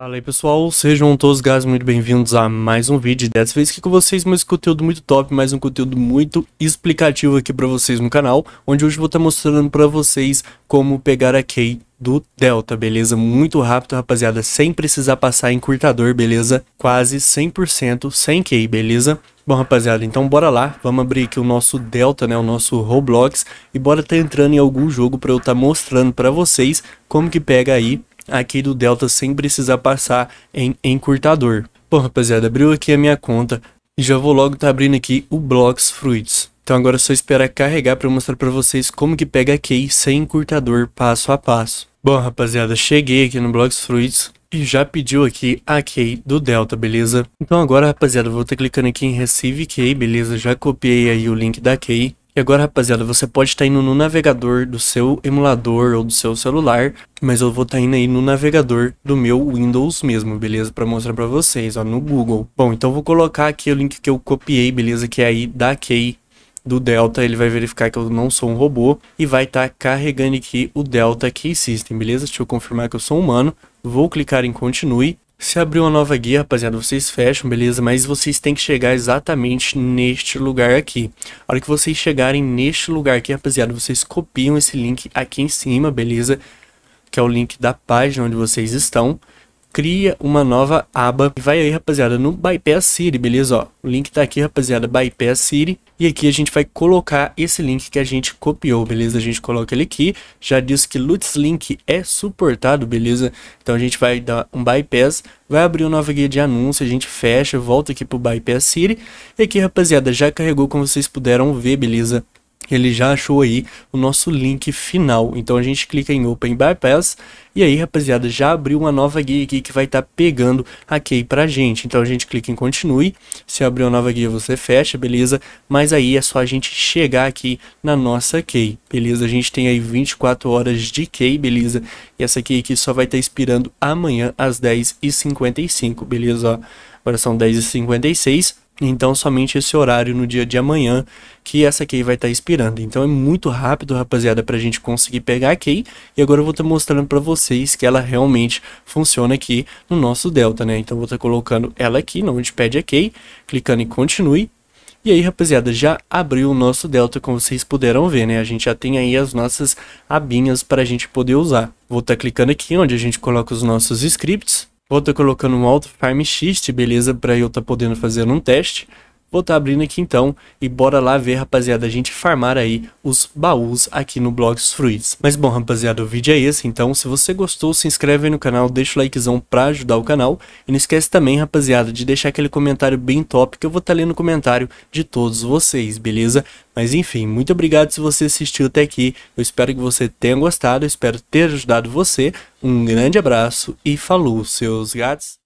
Fala aí pessoal, sejam todos guys muito bem-vindos a mais um vídeo, dessa vez aqui com vocês mais conteúdo muito top, mais um conteúdo muito explicativo aqui pra vocês no canal, onde hoje vou estar tá mostrando pra vocês como pegar a key do Delta, beleza? Muito rápido, rapaziada, sem precisar passar em beleza? Quase 100% sem key, beleza? Bom, rapaziada, então bora lá, vamos abrir aqui o nosso Delta, né, o nosso Roblox, e bora tá entrando em algum jogo pra eu tá mostrando pra vocês como que pega aí aqui do Delta sem precisar passar em encurtador. Bom, rapaziada, abriu aqui a minha conta e já vou logo tá abrindo aqui o Blocks Fruits. Então agora é só esperar carregar para mostrar para vocês como que pega a key sem encurtador passo a passo. Bom, rapaziada, cheguei aqui no Blocks Fruits e já pediu aqui a key do Delta, beleza? Então agora, rapaziada, vou estar tá clicando aqui em Receive Key, beleza? Já copiei aí o link da key e agora, rapaziada, você pode estar tá indo no navegador do seu emulador ou do seu celular, mas eu vou estar tá indo aí no navegador do meu Windows mesmo, beleza? Para mostrar para vocês, ó, no Google. Bom, então vou colocar aqui o link que eu copiei, beleza? Que é aí da Key do Delta, ele vai verificar que eu não sou um robô e vai estar tá carregando aqui o Delta Key System, beleza? Deixa eu confirmar que eu sou humano. Vou clicar em continue se abrir uma nova guia, rapaziada, vocês fecham, beleza? Mas vocês têm que chegar exatamente neste lugar aqui. A hora que vocês chegarem neste lugar aqui, rapaziada, vocês copiam esse link aqui em cima, beleza? Que é o link da página onde vocês estão cria uma nova aba e vai aí, rapaziada, no Bypass City, beleza? Ó, o link tá aqui, rapaziada, Bypass City. E aqui a gente vai colocar esse link que a gente copiou, beleza? A gente coloca ele aqui. Já disse que Lutz Link é suportado, beleza? Então a gente vai dar um bypass, vai abrir uma nova guia de anúncio, a gente fecha, volta aqui pro Bypass City. E aqui, rapaziada, já carregou como vocês puderam ver, beleza? ele já achou aí o nosso link final. Então a gente clica em Open Bypass e aí, rapaziada, já abriu uma nova guia aqui que vai estar tá pegando a key pra gente. Então a gente clica em Continue, se abrir uma nova guia você fecha, beleza? Mas aí é só a gente chegar aqui na nossa key, beleza? A gente tem aí 24 horas de key, beleza? E essa key aqui só vai estar tá expirando amanhã às 10h55, beleza? Ó, agora são 10h56, então, somente esse horário no dia de amanhã que essa key vai estar tá expirando. Então, é muito rápido, rapaziada, para a gente conseguir pegar a key. E agora eu vou estar tá mostrando para vocês que ela realmente funciona aqui no nosso Delta, né? Então, vou estar tá colocando ela aqui, onde pede a key, clicando em continue. E aí, rapaziada, já abriu o nosso Delta, como vocês puderam ver, né? A gente já tem aí as nossas abinhas para a gente poder usar. Vou estar tá clicando aqui, onde a gente coloca os nossos scripts. Vou estar colocando um alto farm shift, beleza? Para eu estar tá podendo fazer um teste. Vou estar tá abrindo aqui então e bora lá ver, rapaziada, a gente farmar aí os baús aqui no Blogs Fruits. Mas bom, rapaziada, o vídeo é esse, então se você gostou, se inscreve aí no canal, deixa o likezão pra ajudar o canal. E não esquece também, rapaziada, de deixar aquele comentário bem top que eu vou estar tá lendo o comentário de todos vocês, beleza? Mas enfim, muito obrigado se você assistiu até aqui, eu espero que você tenha gostado, eu espero ter ajudado você. Um grande abraço e falou, seus gatos!